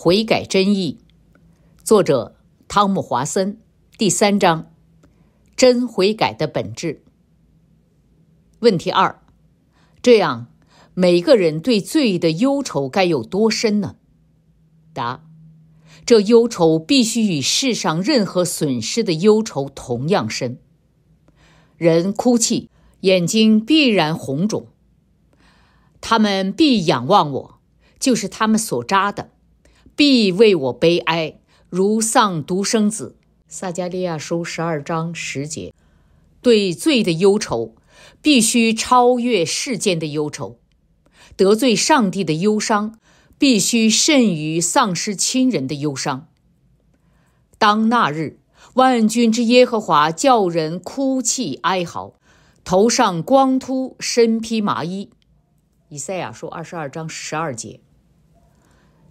悔改真意，作者汤姆·华森，第三章，真悔改的本质。问题二：这样，每个人对罪的忧愁该有多深呢？答：这忧愁必须与世上任何损失的忧愁同样深。人哭泣，眼睛必然红肿，他们必仰望我，就是他们所扎的。必为我悲哀，如丧独生子。撒迦利亚书十二章十节，对罪的忧愁必须超越世间的忧愁，得罪上帝的忧伤必须甚于丧失亲人的忧伤。当那日，万军之耶和华叫人哭泣哀嚎，头上光秃，身披麻衣。以赛亚书二十二章十二节。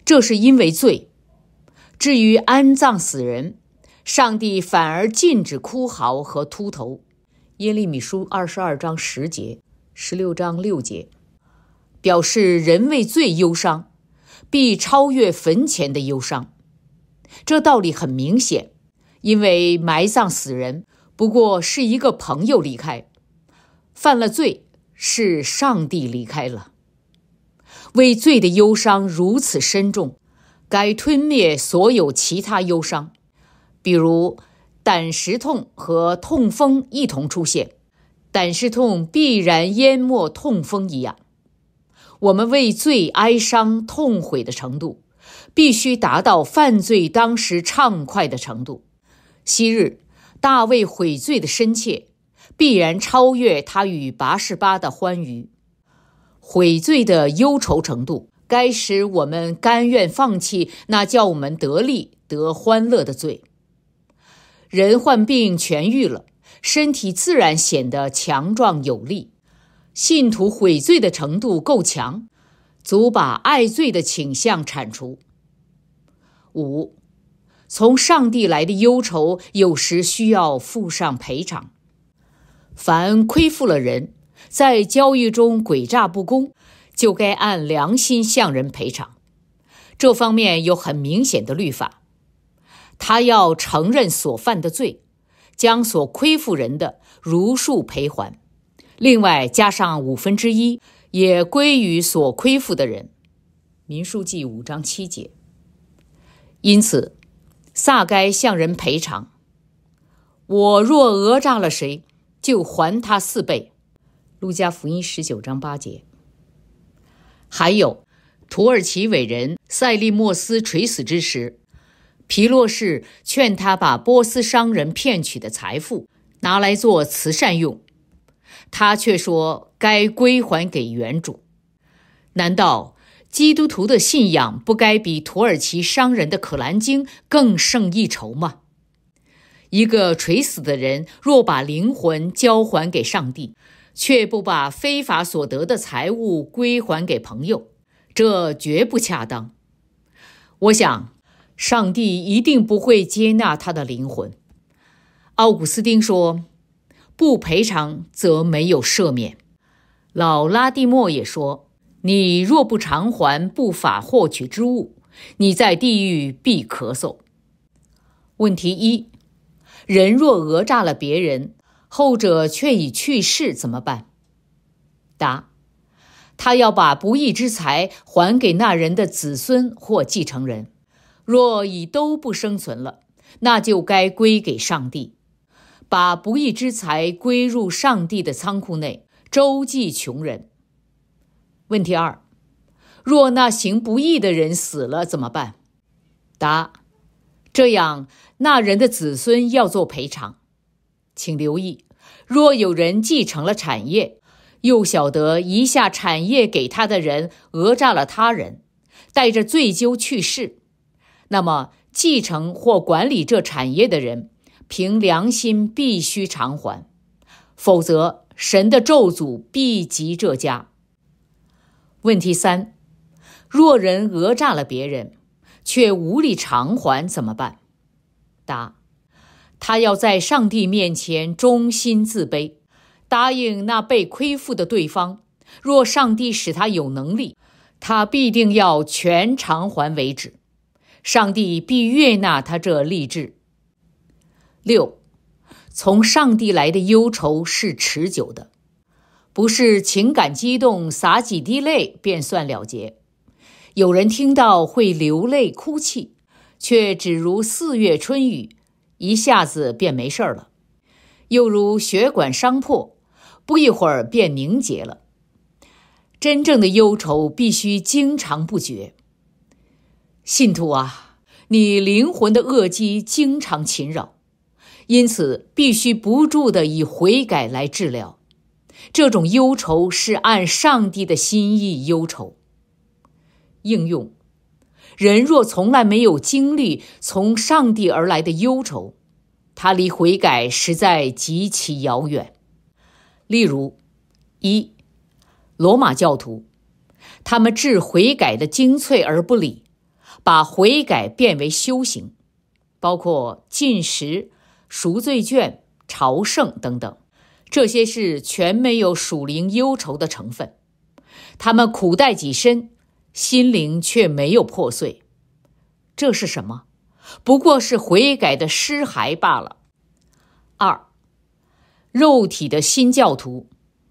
这是因为罪。至于安葬死人，上帝反而禁止哭嚎和秃头。耶利米书二十二章十节、十六章六节，表示人为罪忧伤，必超越坟前的忧伤。这道理很明显，因为埋葬死人不过是一个朋友离开，犯了罪是上帝离开了。畏罪的忧伤如此深重，该吞灭所有其他忧伤，比如胆石痛和痛风一同出现，胆石痛必然淹没痛风一样。我们畏罪哀伤痛悔的程度，必须达到犯罪当时畅快的程度。昔日大卫悔罪的深切，必然超越他与拔示巴的欢愉。悔罪的忧愁程度，该使我们甘愿放弃那叫我们得利得欢乐的罪。人患病痊愈了，身体自然显得强壮有力。信徒悔罪的程度够强，足把爱罪的倾向铲除。五，从上帝来的忧愁有时需要付上赔偿，凡亏负了人。在交易中诡诈不公，就该按良心向人赔偿。这方面有很明显的律法，他要承认所犯的罪，将所亏负人的如数赔还，另外加上五分之一，也归于所亏负的人。《民书记》五章七节。因此，撒该向人赔偿。我若讹诈了谁，就还他四倍。路加福音十九章八节，还有土耳其伟人塞利莫斯垂死之时，皮洛士劝他把波斯商人骗取的财富拿来做慈善用，他却说该归还给原主。难道基督徒的信仰不该比土耳其商人的可兰经更胜一筹吗？一个垂死的人若把灵魂交还给上帝。却不把非法所得的财物归还给朋友，这绝不恰当。我想，上帝一定不会接纳他的灵魂。奥古斯丁说：“不赔偿，则没有赦免。”老拉蒂莫也说：“你若不偿还不法获取之物，你在地狱必咳嗽。”问题一：人若讹诈了别人。后者却已去世，怎么办？答：他要把不义之财还给那人的子孙或继承人。若已都不生存了，那就该归给上帝，把不义之财归入上帝的仓库内，周济穷人。问题二：若那行不义的人死了怎么办？答：这样那人的子孙要做赔偿。请留意，若有人继承了产业，又晓得遗下产业给他的人讹诈了他人，带着罪疚去世，那么继承或管理这产业的人，凭良心必须偿还，否则神的咒诅必及这家。问题三：若人讹诈了别人，却无力偿还怎么办？答。他要在上帝面前忠心自卑，答应那被亏负的对方。若上帝使他有能力，他必定要全偿还为止。上帝必悦纳他这励志。六，从上帝来的忧愁是持久的，不是情感激动洒几滴泪便算了结。有人听到会流泪哭泣，却只如四月春雨。一下子便没事儿了，又如血管伤破，不一会儿便凝结了。真正的忧愁必须经常不绝。信徒啊，你灵魂的恶疾经常侵扰，因此必须不住的以悔改来治疗。这种忧愁是按上帝的心意忧愁。应用。人若从来没有经历从上帝而来的忧愁，他离悔改实在极其遥远。例如，一罗马教徒，他们置悔改的精粹而不理，把悔改变为修行，包括禁食、赎罪券、朝圣等等，这些事全没有属灵忧愁的成分。他们苦待己身。心灵却没有破碎，这是什么？不过是悔改的尸骸罢了。二，肉体的新教徒、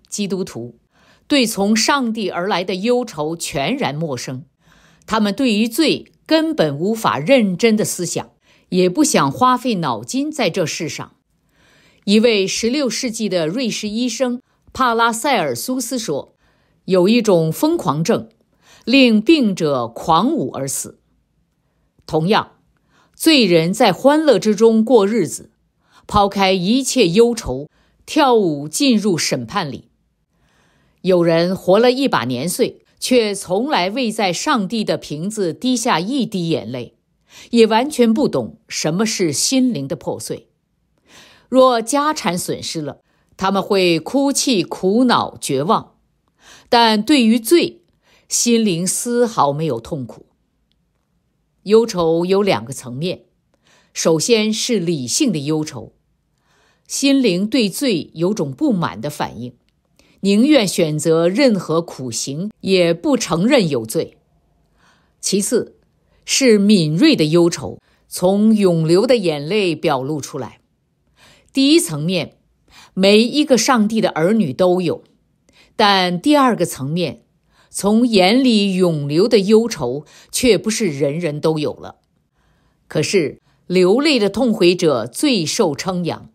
基督徒，对从上帝而来的忧愁全然陌生。他们对于罪根本无法认真的思想，也不想花费脑筋在这世上。一位十六世纪的瑞士医生帕拉塞尔苏斯说：“有一种疯狂症。”令病者狂舞而死。同样，罪人在欢乐之中过日子，抛开一切忧愁，跳舞进入审判里。有人活了一把年岁，却从来未在上帝的瓶子滴下一滴眼泪，也完全不懂什么是心灵的破碎。若家产损失了，他们会哭泣、苦恼、绝望。但对于罪，心灵丝毫没有痛苦。忧愁有两个层面，首先是理性的忧愁，心灵对罪有种不满的反应，宁愿选择任何苦行，也不承认有罪；其次，是敏锐的忧愁，从涌流的眼泪表露出来。第一层面，每一个上帝的儿女都有，但第二个层面。从眼里涌流的忧愁，却不是人人都有了。可是流泪的痛悔者最受称扬。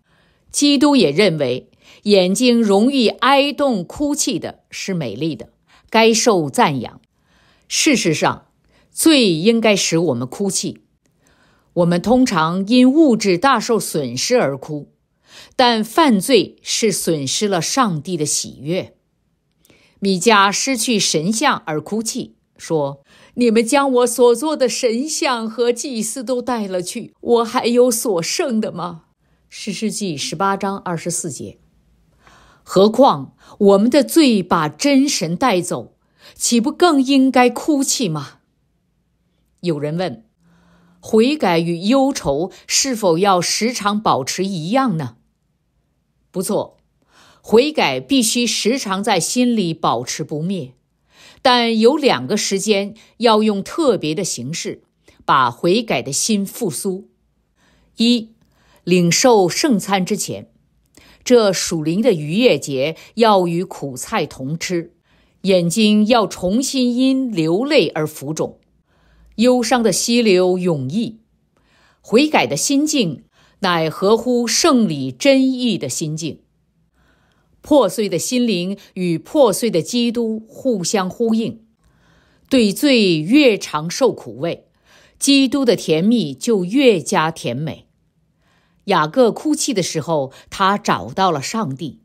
基督也认为，眼睛容易哀动、哭泣的是美丽的，该受赞扬。事实上，罪应该使我们哭泣。我们通常因物质大受损失而哭，但犯罪是损失了上帝的喜悦。米迦失去神像而哭泣，说：“你们将我所做的神像和祭司都带了去，我还有所剩的吗？”诗诗记十八章二十四节。何况我们的罪把真神带走，岂不更应该哭泣吗？有人问：悔改与忧愁是否要时常保持一样呢？不错。悔改必须时常在心里保持不灭，但有两个时间要用特别的形式把悔改的心复苏：一、领受圣餐之前，这属灵的逾越节要与苦菜同吃；眼睛要重新因流泪而浮肿，忧伤的溪流涌溢。悔改的心境乃合乎圣理真意的心境。破碎的心灵与破碎的基督互相呼应，对罪越常受苦味，基督的甜蜜就越加甜美。雅各哭泣的时候，他找到了上帝，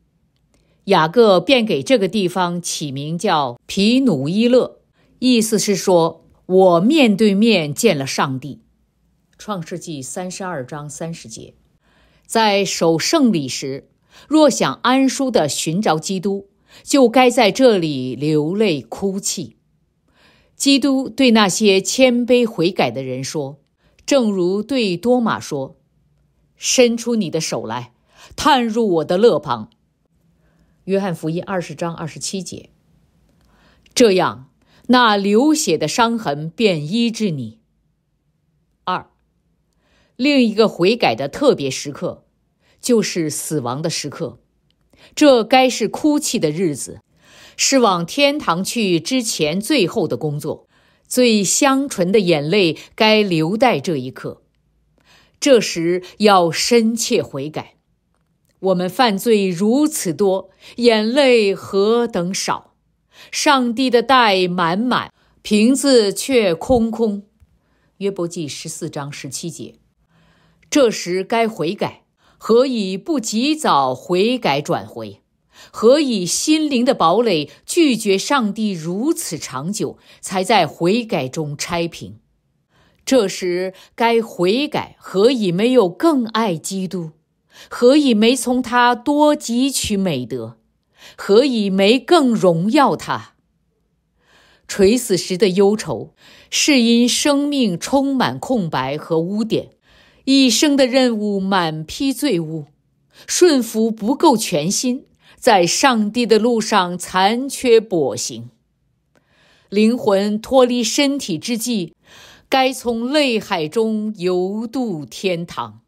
雅各便给这个地方起名叫皮努伊勒，意思是说我面对面见了上帝。创世纪三十二章三十节，在守圣礼时。若想安舒地寻找基督，就该在这里流泪哭泣。基督对那些谦卑悔改的人说：“正如对多玛说，伸出你的手来，探入我的乐旁。”约翰福音二十章二十七节。这样，那流血的伤痕便医治你。二，另一个悔改的特别时刻。就是死亡的时刻，这该是哭泣的日子，是往天堂去之前最后的工作，最香醇的眼泪该留待这一刻。这时要深切悔改，我们犯罪如此多，眼泪何等少！上帝的袋满满，瓶子却空空。约伯记十四章十七节，这时该悔改。何以不及早悔改转回？何以心灵的堡垒拒绝上帝如此长久，才在悔改中拆平？这时该悔改，何以没有更爱基督？何以没从他多汲取美德？何以没更荣耀他？垂死时的忧愁，是因生命充满空白和污点。一生的任务满披罪恶，顺服不够全心，在上帝的路上残缺跛行。灵魂脱离身体之际，该从泪海中游渡天堂。